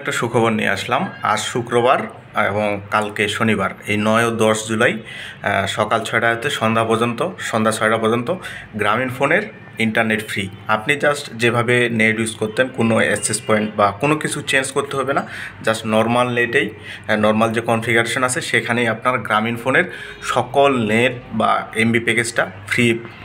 একটা সুখবর নিয়ে আসলাম আজ শুক্রবার এবং কালকে শনিবার এই নয় ও দশ জুলাই সকাল ছয়টা হতে সন্ধ্যা পর্যন্ত সন্ধ্যা ছয়টা পর্যন্ত গ্রামীণ ফোনের ইন্টারনেট ফ্রি আপনি জাস্ট যেভাবে নেট ইউজ করতেন কোনো অ্যাক্সেস পয়েন্ট বা কোনো কিছু চেঞ্জ করতে হবে না জাস্ট নর্মাল নেটেই নর্মাল যে কনফিগারেশন আছে সেখানেই আপনার গ্রামীণ ফোনের সকল নেট বা এমবি প্যাকেজটা ফ্রি